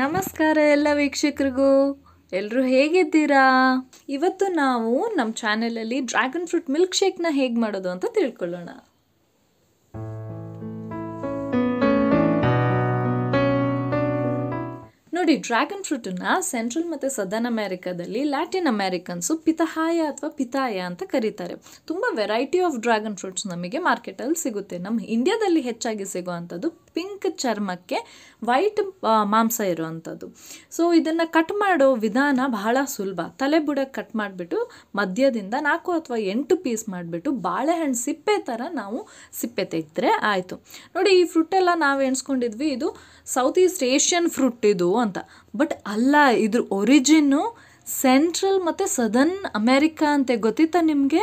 ನಮಸ್ಕಾರ ಎಲ್ಲ ವೀಕ್ಷಕರಿಗೂ ಎಲ್ಲರೂ ಹೇಗಿದ್ದೀರಾ ಇವತ್ತು ನಾವು ನಮ್ಮ ಚಾನೆಲಲ್ಲಿ ಡ್ರ್ಯಾಗನ್ ಫ್ರೂಟ್ ಮಿಲ್ಕ್ ಶೇಕ್ನ ಹೇಗೆ ಮಾಡೋದು ಅಂತ ತಿಳ್ಕೊಳ್ಳೋಣ ನೋಡಿ ಡ್ರ್ಯಾಗನ್ ಫ್ರೂಟನ್ನು ಸೆಂಟ್ರಲ್ ಮತ್ತು ಸದರ್ನ್ ಅಮೆರಿಕಾದಲ್ಲಿ ಲ್ಯಾಟಿನ್ ಅಮೆರಿಕನ್ಸು ಪಿತಹಾಯ ಅಥವಾ ಪಿತಾಯ ಅಂತ ಕರೀತಾರೆ ತುಂಬ ವೆರೈಟಿ ಆಫ್ ಡ್ರ್ಯಾಗನ್ ಫ್ರೂಟ್ಸ್ ನಮಗೆ ಮಾರ್ಕೆಟಲ್ಲಿ ಸಿಗುತ್ತೆ ನಮ್ಮ ಇಂಡಿಯಾದಲ್ಲಿ ಹೆಚ್ಚಾಗಿ ಸಿಗುವಂಥದ್ದು ಪಿಂಕ್ ಚರ್ಮಕ್ಕೆ ವೈಟ್ ಮಾಂಸ ಇರುವಂಥದ್ದು ಸೊ ಇದನ್ನು ಕಟ್ ಮಾಡೋ ವಿಧಾನ ಬಹಳ ಸುಲಭ ತಲೆ ಬುಡಕ್ಕೆ ಕಟ್ ಮಾಡಿಬಿಟ್ಟು ಮಧ್ಯದಿಂದ ನಾಲ್ಕು ಅಥವಾ ಎಂಟು ಪೀಸ್ ಮಾಡಿಬಿಟ್ಟು ಬಾಳೆಹಣ್ಣು ಸಿಪ್ಪೆ ಥರ ನಾವು ಸಿಪ್ಪೆ ತೆಗೆದ್ರೆ ಆಯಿತು ನೋಡಿ ಈ ಫ್ರೂಟೆಲ್ಲ ನಾವು ಎಣಿಸ್ಕೊಂಡಿದ್ವಿ ಇದು ಸೌತ್ ಈಸ್ಟ್ ಏಷ್ಯನ್ ಫ್ರೂಟ್ ಇದು ಅಂತ ಬಟ್ ಅಲ್ಲ ಇದ್ರ ಒರಿಜಿನ್ನು ಸೆಂಟ್ರಲ್ ಮತ್ತು ಸದರ್ನ್ ಅಮೇರಿಕಾ ಅಂತ ಗೊತ್ತಿತ್ತ ನಿಮಗೆ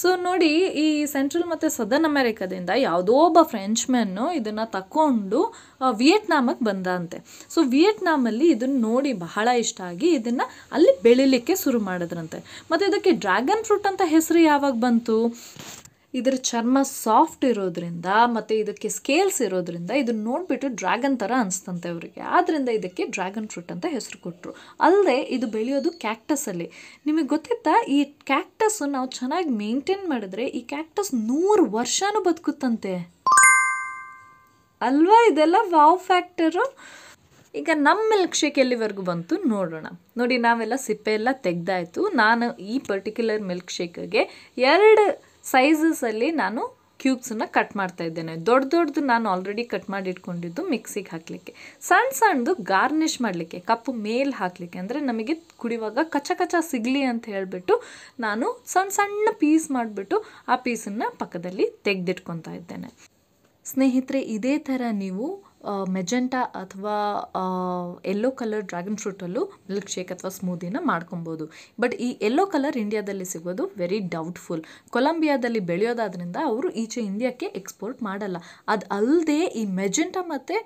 ಸೊ ನೋಡಿ ಈ ಸೆಂಟ್ರಲ್ ಮತ್ತು ಸದರ್ನ್ ಅಮೆರಿಕಾದಿಂದ ಯಾವುದೋ ಒಬ್ಬ ಫ್ರೆಂಚ್ ಮ್ಯಾನು ಇದನ್ನು ತಕೊಂಡು ವಿಯೆಟ್ನಾಮಿಗೆ ಬಂದಂತೆ ಸೊ ವಿಯೆಟ್ನಾಮಲ್ಲಿ ಇದನ್ನು ನೋಡಿ ಬಹಳ ಇಷ್ಟ ಆಗಿ ಇದನ್ನು ಅಲ್ಲಿ ಬೆಳಿಲಿಕ್ಕೆ ಶುರು ಮಾಡಿದ್ರಂತೆ ಮತ್ತು ಇದಕ್ಕೆ ಡ್ರ್ಯಾಗನ್ ಫ್ರೂಟ್ ಅಂತ ಹೆಸರು ಯಾವಾಗ ಬಂತು ಇದರ ಚರ್ಮ ಸಾಫ್ಟ್ ಇರೋದ್ರಿಂದ ಮತ್ತು ಇದಕ್ಕೆ ಸ್ಕೇಲ್ಸ್ ಇರೋದ್ರಿಂದ ಇದನ್ನ ನೋಡಿಬಿಟ್ಟು ಡ್ರ್ಯಾಗನ್ ಥರ ಅನಿಸ್ತಂತೆ ಅವರಿಗೆ ಆದ್ದರಿಂದ ಇದಕ್ಕೆ ಡ್ರ್ಯಾಗನ್ ಫ್ರೂಟ್ ಅಂತ ಹೆಸರು ಕೊಟ್ಟರು ಅಲ್ಲದೆ ಇದು ಬೆಳೆಯೋದು ಅಲ್ಲಿ ನಿಮಗೆ ಗೊತ್ತಿತ್ತಾ ಈ ಕ್ಯಾಕ್ಟಸ್ ನಾವು ಚೆನ್ನಾಗಿ ಮೇಂಟೈನ್ ಮಾಡಿದ್ರೆ ಈ ಕ್ಯಾಕ್ಟಸ್ ನೂರು ವರ್ಷನೂ ಬದುಕುತ್ತಂತೆ ಅಲ್ವಾ ಇದೆಲ್ಲ ವಾವ್ ಫ್ಯಾಕ್ಟರು ಈಗ ನಮ್ಮ ಮಿಲ್ಕ್ ಶೇಕ್ ಎಲ್ಲಿವರೆಗೂ ಬಂತು ನೋಡೋಣ ನೋಡಿ ನಾವೆಲ್ಲ ಸಿಪ್ಪೆ ಎಲ್ಲ ತೆಗೆದಾಯಿತು ನಾನು ಈ ಪರ್ಟಿಕ್ಯುಲರ್ ಮಿಲ್ಕ್ ಶೇಕ್ಗೆ ಎರಡು ಸೈಜಸಲ್ಲಿ ನಾನು ಕ್ಯೂಬ್ಸನ್ನು ಕಟ್ ಮಾಡ್ತಾ ಇದ್ದೇನೆ ದೊಡ್ಡ ದೊಡ್ಡದು ನಾನು ಆಲ್ರೆಡಿ ಕಟ್ ಮಾಡಿ ಮಿಕ್ಸಿಗೆ ಹಾಕಲಿಕ್ಕೆ ಸಣ್ಣ ಸಣ್ಣದು ಗಾರ್ನಿಷ್ ಮಾಡಲಿಕ್ಕೆ ಕಪ್ಪು ಮೇಲೆ ಹಾಕಲಿಕ್ಕೆ ಅಂದರೆ ನಮಗೆ ಕುಡಿಯುವಾಗ ಕಚ ಕಚ ಸಿಗಲಿ ಅಂತ ಹೇಳಿಬಿಟ್ಟು ನಾನು ಸಣ್ಣ ಸಣ್ಣ ಪೀಸ್ ಮಾಡಿಬಿಟ್ಟು ಆ ಪೀಸನ್ನು ಪಕ್ಕದಲ್ಲಿ ತೆಗೆದಿಟ್ಕೊತಾ ಇದ್ದೇನೆ ಸ್ನೇಹಿತರೆ ಇದೇ ಥರ ನೀವು ಮೆಜೆಂಟಾ ಅಥವಾ ಎಲ್ಲೋ ಕಲರ್ ಡ್ರ್ಯಾಗನ್ ಫ್ರೂಟಲ್ಲೂ ಮಿಲ್ಕ್ ಶೇಕ್ ಅಥವಾ ಸ್ಮೂದಿನ ಮಾಡ್ಕೊಬೋದು ಬಟ್ ಈ ಎಲ್ಲೋ ಕಲರ್ ಇಂಡಿಯಾದಲ್ಲಿ ಸಿಗೋದು ವೆರಿ ಡೌಟ್ಫುಲ್ ಕೊಲಂಬಿಯಾದಲ್ಲಿ ಬೆಳೆಯೋದಾದ್ರಿಂದ ಅವರು ಈಚೆ ಇಂಡಿಯಾಕ್ಕೆ ಎಕ್ಸ್ಪೋರ್ಟ್ ಮಾಡಲ್ಲ ಅದು ಅಲ್ಲದೆ ಈ ಮೆಜೆಂಟಾ ಮತ್ತು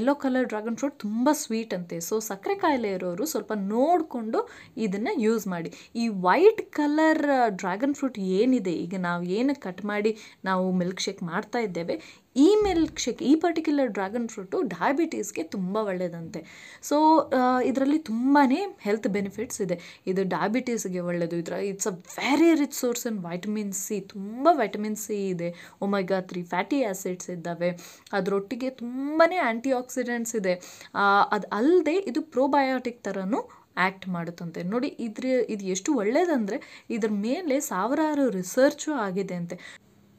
ಎಲ್ಲೋ ಕಲರ್ ಡ್ರ್ಯಾಗನ್ ಫ್ರೂಟ್ ತುಂಬ ಸ್ವೀಟ್ ಅಂತೆ ಸೊ ಸಕ್ಕರೆ ಕಾಯಿಲೆ ಇರೋರು ಸ್ವಲ್ಪ ನೋಡಿಕೊಂಡು ಇದನ್ನು ಯೂಸ್ ಮಾಡಿ ಈ ವೈಟ್ ಕಲರ್ ಡ್ರ್ಯಾಗನ್ ಫ್ರೂಟ್ ಏನಿದೆ ಈಗ ನಾವು ಏನು ಕಟ್ ಮಾಡಿ ನಾವು ಮಿಲ್ಕ್ ಶೇಕ್ ಮಾಡ್ತಾ ಇದ್ದೇವೆ ಈ ಮಿಲ್ಕ್ ಶೇಕ್ ಈ ಪರ್ಟಿಕ್ಯುಲರ್ ಡ್ರ್ಯಾಗನ್ ಫ್ರೂಟು ಡಯಾಬಿಟೀಸ್ಗೆ ತುಂಬ ಒಳ್ಳೆಯದಂತೆ ಸೊ ಇದರಲ್ಲಿ ತುಂಬಾ ಹೆಲ್ತ್ ಬೆನಿಫಿಟ್ಸ್ ಇದೆ ಇದು ಡಯಾಬಿಟೀಸ್ಗೆ ಒಳ್ಳೆಯದು ಇದರ it's a very rich source in vitamin C ತುಂಬ ವೈಟಮಿನ್ ಸಿ ಇದೆ ಒಮೆಗಾ ತ್ರೀ ಫ್ಯಾಟಿ ಆ್ಯಸಿಡ್ಸ್ ಇದ್ದಾವೆ ಅದರೊಟ್ಟಿಗೆ ತುಂಬಾ ಆ್ಯಂಟಿ ಆಕ್ಸಿಡೆಂಟ್ಸ್ ಇದೆ ಅದು ಅಲ್ಲದೆ ಇದು ಪ್ರೊಬಯೋಟಿಕ್ ಥರನೂ ಆ್ಯಕ್ಟ್ ಮಾಡುತ್ತಂತೆ ನೋಡಿ ಇದ್ರ ಇದು ಎಷ್ಟು ಒಳ್ಳೆಯದಂದರೆ ಇದ್ರ ಮೇಲೆ ಸಾವಿರಾರು ರಿಸರ್ಚು ಆಗಿದೆ ಅಂತೆ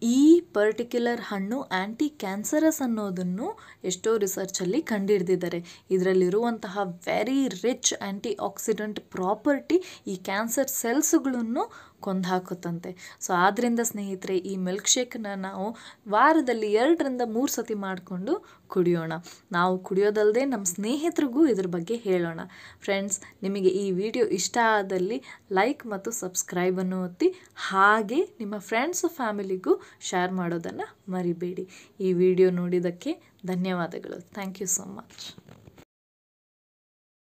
ಈ ಪರ್ಟಿಕ್ಯುಲರ್ ಹಣ್ಣು ಆ್ಯಂಟಿ ಕ್ಯಾನ್ಸರಸ್ ಅನ್ನೋದನ್ನು ಎಷ್ಟೋ ರಿಸರ್ಚಲ್ಲಿ ಕಂಡುಹಿಡ್ದಿದ್ದಾರೆ ಇದರಲ್ಲಿರುವಂತಹ very rich antioxidant property ಈ ಕ್ಯಾನ್ಸರ್ ಸೆಲ್ಸ್ಗಳನ್ನು ಕೊಂದು ಹಾಕುತ್ತಂತೆ ಸೊ ಆದ್ದರಿಂದ ಸ್ನೇಹಿತರೆ ಈ ಮಿಲ್ಕ್ ಶೇಕ್ನ ನಾವು ವಾರದಲ್ಲಿ ಎರಡರಿಂದ ಮೂರು ಸತಿ ಮಾಡಿಕೊಂಡು ಕುಡಿಯೋಣ ನಾವು ಕುಡಿಯೋದಲ್ಲದೆ ನಮ್ಮ ಸ್ನೇಹಿತರಿಗೂ ಇದ್ರ ಬಗ್ಗೆ ಹೇಳೋಣ ಫ್ರೆಂಡ್ಸ್ ನಿಮಗೆ ಈ ವಿಡಿಯೋ ಇಷ್ಟ ಆದಲ್ಲಿ ಲೈಕ್ ಮತ್ತು ಸಬ್ಸ್ಕ್ರೈಬನ್ನು ಒತ್ತಿ ಹಾಗೆ ನಿಮ್ಮ ಫ್ರೆಂಡ್ಸು ಫ್ಯಾಮಿಲಿಗೂ ಶೇರ್ ಮಾಡೋದನ್ನು ಮರಿಬೇಡಿ ಈ ವಿಡಿಯೋ ನೋಡಿದ್ದಕ್ಕೆ ಧನ್ಯವಾದಗಳು ಥ್ಯಾಂಕ್ ಯು ಸೊ ಮಚ್